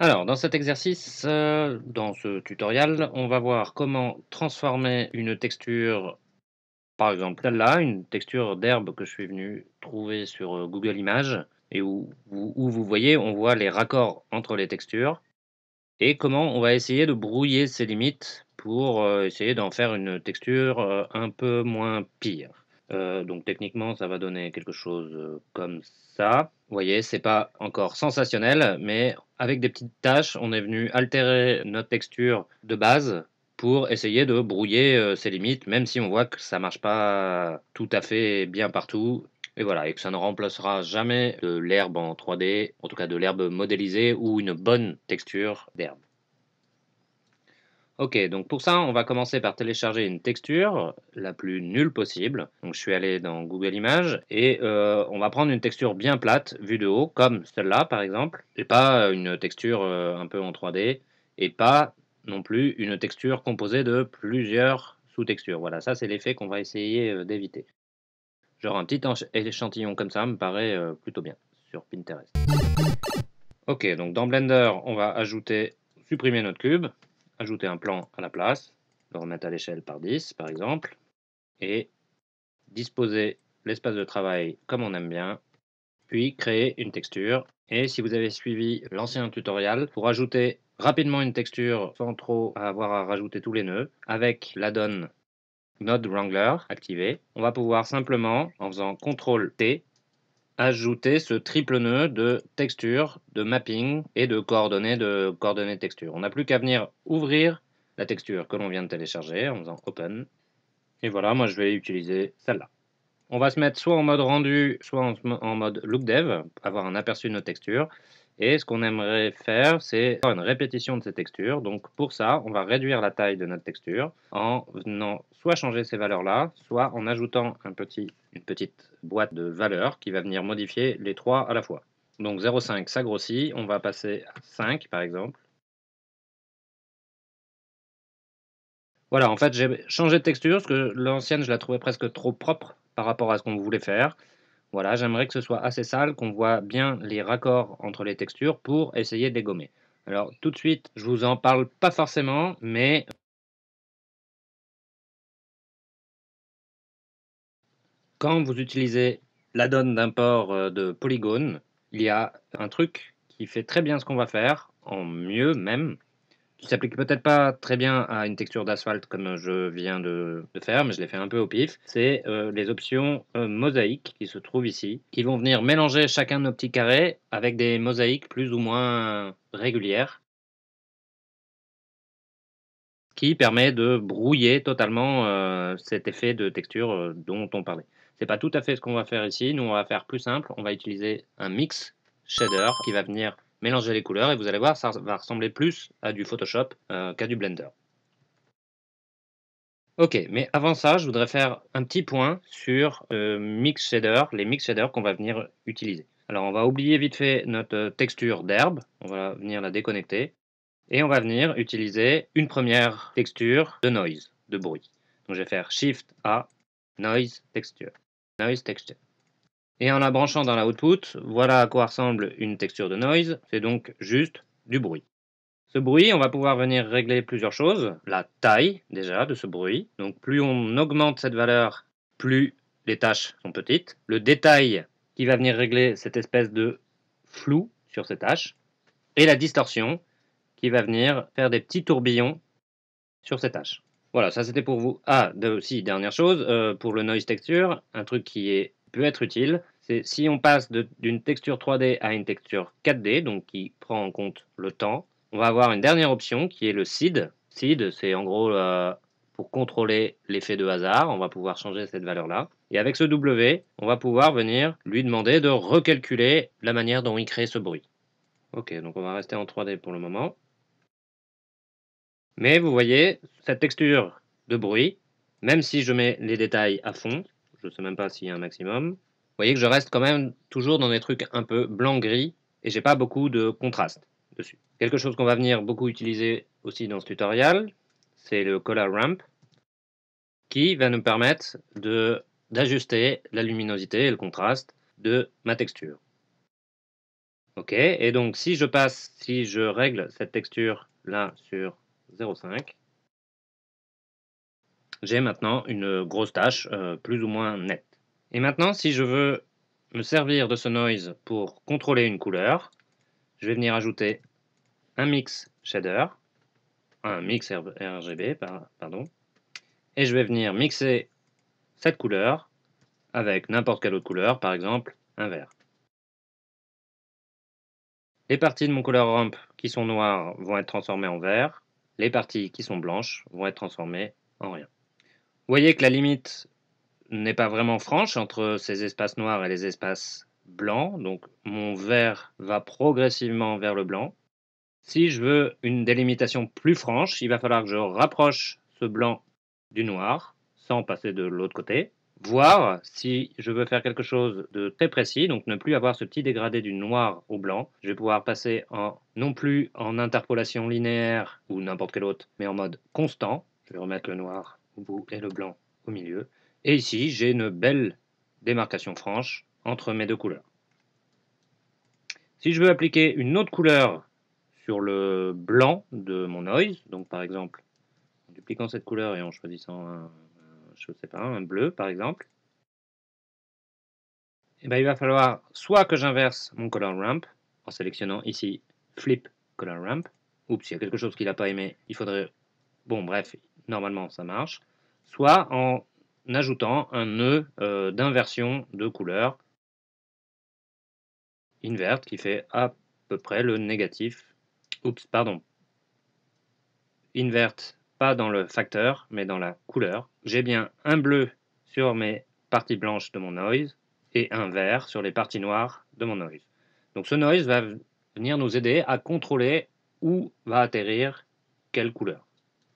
Alors, dans cet exercice, euh, dans ce tutoriel, on va voir comment transformer une texture, par exemple celle-là, une texture d'herbe que je suis venu trouver sur euh, Google Images, et où, vous voyez, on voit les raccords entre les textures, et comment on va essayer de brouiller ces limites pour euh, essayer d'en faire une texture un peu moins pire. Euh, donc techniquement, ça va donner quelque chose euh, comme ça. Vous voyez, c'est pas encore sensationnel, mais avec des petites tâches, on est venu altérer notre texture de base pour essayer de brouiller euh, ses limites, même si on voit que ça marche pas tout à fait bien partout. Et voilà, et que ça ne remplacera jamais de l'herbe en 3D, en tout cas de l'herbe modélisée ou une bonne texture d'herbe. Ok, donc pour ça, on va commencer par télécharger une texture la plus nulle possible. Donc je suis allé dans Google Images et euh, on va prendre une texture bien plate, vue de haut, comme celle-là par exemple, et pas une texture euh, un peu en 3D, et pas non plus une texture composée de plusieurs sous-textures. Voilà, ça c'est l'effet qu'on va essayer euh, d'éviter. Genre un petit échantillon comme ça me paraît plutôt bien sur Pinterest. Ok, donc dans Blender, on va ajouter, supprimer notre cube ajouter un plan à la place, le remettre à l'échelle par 10 par exemple, et disposer l'espace de travail comme on aime bien, puis créer une texture. Et si vous avez suivi l'ancien tutoriel, pour ajouter rapidement une texture sans trop avoir à rajouter tous les nœuds, avec donne Node Wrangler activé, on va pouvoir simplement, en faisant CTRL-T, ajouter ce triple nœud de texture, de mapping et de coordonnées de coordonnées texture. On n'a plus qu'à venir ouvrir la texture que l'on vient de télécharger en faisant Open. Et voilà, moi je vais utiliser celle-là. On va se mettre soit en mode rendu, soit en, mode look dev, avoir un aperçu de nos textures. Et ce qu'on aimerait faire, c'est une répétition de ces textures. Donc pour ça, on va réduire la taille de notre texture en venant soit changer ces valeurs-là, soit en ajoutant une petite boîte de valeurs qui va venir modifier les trois à la fois. Donc 0,5, ça grossit. On va passer à 5, par exemple. Voilà, en fait, j'ai changé de texture, parce que l'ancienne, je la trouvais presque trop propre par rapport à ce qu'on voulait faire. Voilà, j'aimerais que ce soit assez sale, qu'on voit bien les raccords entre les textures pour essayer de les gommer. Alors tout de suite, je vous en parle pas forcément, mais... Quand vous utilisez la donne d'import euh, de polygone, il y a un truc qui fait très bien ce qu'on va faire, en mieux même, qui s'applique peut-être pas très bien à une texture d'asphalte comme je viens de, faire, mais je l'ai fait un peu au pif, c'est euh, les options euh, mosaïques qui se trouvent ici, qui vont venir mélanger chacun de nos petits carrés avec des mosaïques plus ou moins régulières, qui permet de brouiller totalement euh, cet effet de texture dont on parlait. C'est pas tout à fait ce qu'on va faire ici, nous on va faire plus simple, on va utiliser un mix shader qui va venir mélangez les couleurs et vous allez voir, ça va ressembler plus à du Photoshop euh, qu'à du Blender. Ok, mais avant ça, je voudrais faire un petit point sur euh, mix shader, les mix shaders qu'on va venir utiliser. Alors on va oublier vite fait notre texture d'herbe, on va venir la déconnecter, et on va venir utiliser une première texture de noise, de bruit. Donc je vais faire Shift A, Noise Texture, Noise Texture. Et en la branchant dans la voilà à quoi ressemble une texture de noise, c'est donc juste du bruit. Ce bruit, on va pouvoir venir régler plusieurs choses. La taille, déjà, de ce bruit. Donc plus on augmente cette valeur, plus les tâches sont petites. Le détail qui va venir régler cette espèce de flou sur ces tâches. Et la distorsion qui va venir faire des petits tourbillons sur ces tâches. Voilà, ça c'était pour vous. Ah, aussi, dernière chose, euh, pour le noise texture, un truc qui est être utile, c'est si on passe d'une texture 3D à une texture 4D, donc qui prend en compte le temps, on va avoir une dernière option qui est le seed. Seed, c'est en gros euh, pour contrôler l'effet de hasard, on va pouvoir changer cette valeur-là. Et avec ce W, on va pouvoir venir lui demander de recalculer la manière dont il crée ce bruit. Ok, donc on va rester en 3D pour le moment. Mais vous voyez, cette texture de bruit, même si je mets les détails à fond, je ne sais même pas s'il y a un maximum. Vous voyez que je reste quand même toujours dans des trucs un peu blanc-gris et j'ai pas beaucoup de contraste dessus. Quelque chose qu'on va venir beaucoup utiliser aussi dans ce tutoriel, c'est le Color Ramp qui va nous permettre d'ajuster la luminosité et le contraste de ma texture. Ok, et donc si je passe, si je règle cette texture là sur 0,5, j'ai maintenant une grosse tache euh, plus ou moins nette. Et maintenant, si je veux me servir de ce noise pour contrôler une couleur, je vais venir ajouter un mix shader, un mix RGB, pardon, et je vais venir mixer cette couleur avec n'importe quelle autre couleur, par exemple un vert. Les parties de mon color ramp qui sont noires vont être transformées en vert, les parties qui sont blanches vont être transformées en rien. Vous voyez que la limite n'est pas vraiment franche entre ces espaces noirs et les espaces blancs. Donc mon vert va progressivement vers le blanc. Si je veux une délimitation plus franche, il va falloir que je rapproche ce blanc du noir sans passer de l'autre côté. Voir si je veux faire quelque chose de très précis, donc ne plus avoir ce petit dégradé du noir au blanc. Je vais pouvoir passer en, non plus en interpolation linéaire ou n'importe quel autre, mais en mode constant. Je vais remettre le noir bout et le blanc au milieu. Et ici, j'ai une belle démarcation franche entre mes deux couleurs. Si je veux appliquer une autre couleur sur le blanc de mon noise, donc par exemple, en dupliquant cette couleur et en choisissant un, je sais pas, un bleu par exemple, et eh bien il va falloir soit que j'inverse mon color ramp, en sélectionnant ici flip color ramp, oups, il y a quelque chose qu'il n'a pas aimé, il faudrait, bon bref, normalement ça marche, soit en ajoutant un nœud euh, d'inversion de couleur invert qui fait à peu près le négatif. Oups, pardon. Invert, pas dans le facteur, mais dans la couleur. J'ai bien un bleu sur mes parties blanches de mon noise et un vert sur les parties noires de mon noise. Donc ce noise va venir nous aider à contrôler où va atterrir quelle couleur.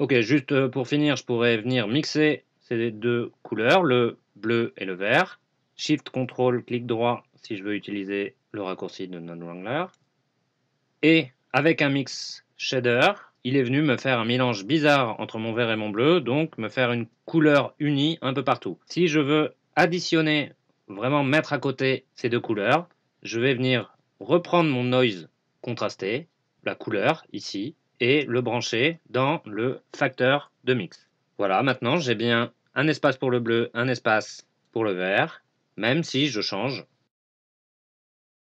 Ok, juste euh, pour finir, je pourrais venir mixer ces deux couleurs, le bleu et le vert. Shift, ctrl clic droit si je veux utiliser le raccourci de non-wrangler. Et avec un mix shader, il est venu me faire un mélange bizarre entre mon vert et mon bleu, donc me faire une couleur unie un peu partout. Si je veux additionner, vraiment mettre à côté ces deux couleurs, je vais venir reprendre mon noise contrasté, la couleur ici, et le brancher dans le facteur de mix. Voilà, maintenant j'ai bien un espace pour le bleu, un espace pour le vert, même si je change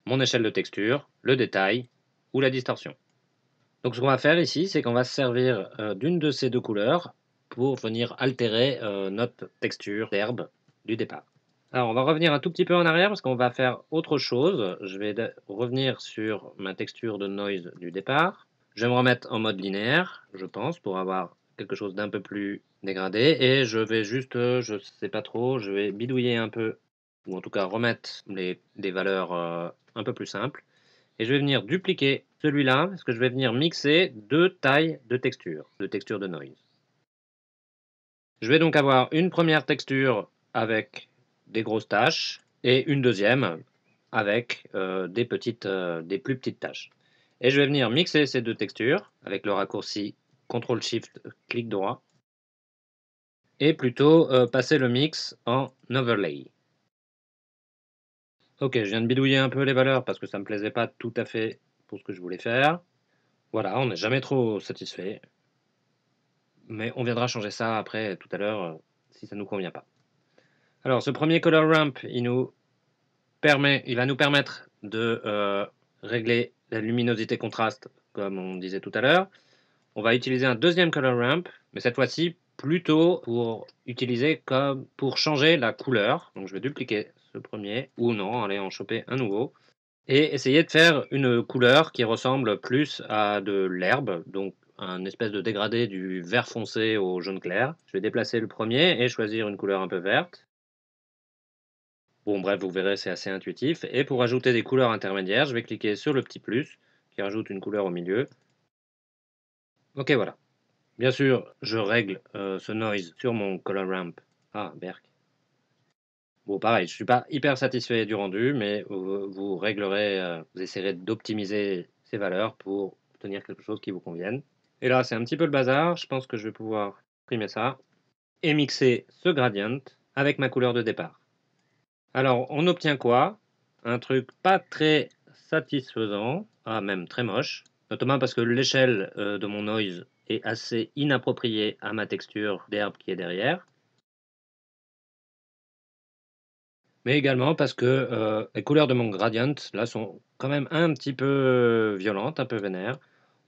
mon échelle de texture, le détail ou la distorsion. Donc ce qu'on va faire ici, c'est qu'on va se servir euh, d'une de ces deux couleurs pour venir altérer euh, notre texture d'herbe du départ. Alors on va revenir un tout petit peu en arrière parce qu'on va faire autre chose. Je vais revenir sur ma texture de noise du départ. Je vais me remettre en mode linéaire, je pense, pour avoir quelque chose d'un peu plus dégradé. Et je vais juste, euh, je sais pas trop, je vais bidouiller un peu, ou en tout cas remettre des valeurs euh, un peu plus simples. Et je vais venir dupliquer celui-là, parce que je vais venir mixer deux tailles de texture, de texture de noise. Je vais donc avoir une première texture avec des grosses taches, et une deuxième avec euh, des, petites, des plus petites taches. Et je vais venir mixer ces deux textures avec le raccourci CTRL-SHIFT-clic droit. Et plutôt euh, passer le mix en overlay. Ok, je viens de bidouiller un peu les valeurs parce que ça ne me plaisait pas tout à fait pour ce que je voulais faire. Voilà, on n'est jamais trop satisfait. Mais on viendra changer ça après, tout à l'heure, euh, si ça ne nous convient pas. Alors, ce premier color ramp, il nous permet, il va nous permettre de euh, régler la luminosité contraste, comme on disait tout à l'heure. On va utiliser un deuxième color ramp, mais cette fois-ci plutôt pour utiliser comme pour changer la couleur. Donc je vais dupliquer ce premier, ou non, aller en choper un nouveau. Et essayer de faire une couleur qui ressemble plus à de l'herbe, donc un espèce de dégradé du vert foncé au jaune clair. Je vais déplacer le premier et choisir une couleur un peu verte. Bon, bref, vous verrez, c'est assez intuitif. Et pour ajouter des couleurs intermédiaires, je vais cliquer sur le petit plus qui rajoute une couleur au milieu. Ok, voilà. Bien sûr, je règle euh, ce noise sur mon color ramp. Ah, Berk. Bon, pareil, je ne suis pas hyper satisfait du rendu, mais vous, réglerez, euh, vous essaierez d'optimiser ces valeurs pour obtenir quelque chose qui vous convienne. Et là, c'est un petit peu le bazar. Je pense que je vais pouvoir imprimer ça et mixer ce gradient avec ma couleur de départ. Alors, on obtient quoi Un truc pas très satisfaisant, ah, même très moche, notamment parce que l'échelle euh, de mon noise est assez inappropriée à ma texture d'herbe qui est derrière. mais également parce que euh, les couleurs de mon gradient là sont quand même un petit peu euh, violentes, un peu vénères.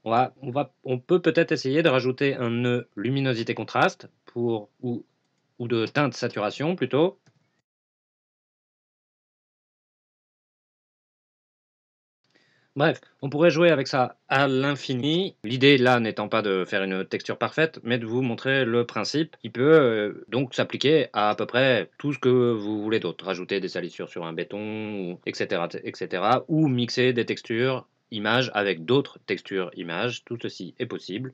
On, peut peut-être essayer de rajouter un nœud luminosité contraste pour ou, ou de teinte saturation plutôt Bref, on pourrait jouer avec ça à l'infini. L'idée là n'étant pas de faire une texture parfaite, mais de vous montrer le principe qui peut euh, donc s'appliquer à à peu près tout ce que vous voulez d'autre. Rajouter des salissures sur un béton, etc., etc. Ou mixer des textures images avec d'autres textures images. Tout ceci est possible.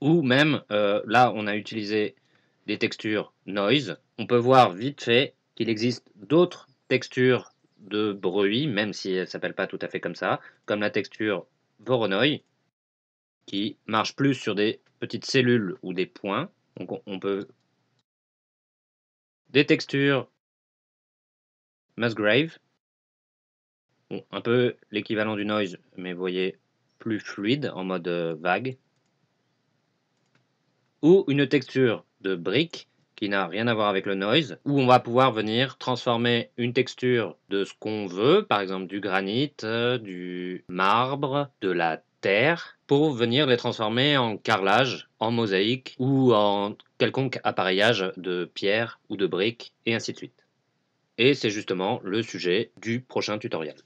Ou même, euh, là on a utilisé des textures noise. On peut voir vite fait qu'il existe d'autres textures de bruit même si elle s'appelle pas tout à fait comme ça, comme la texture Voronoi, qui marche plus sur des petites cellules ou des points. Donc on peut des textures Musgrave, un peu l'équivalent du noise, mais vous voyez plus fluide en mode euh, vague, ou une texture de brique qui n'a rien à voir avec le noise, où on va pouvoir venir transformer une texture de ce qu'on veut, par exemple du granit, euh, du marbre, de la terre, pour venir les transformer en carrelage, en mosaïque ou en quelconque appareillage de pierre ou de brique, et ainsi de suite. Et c'est justement le sujet du prochain tutoriel.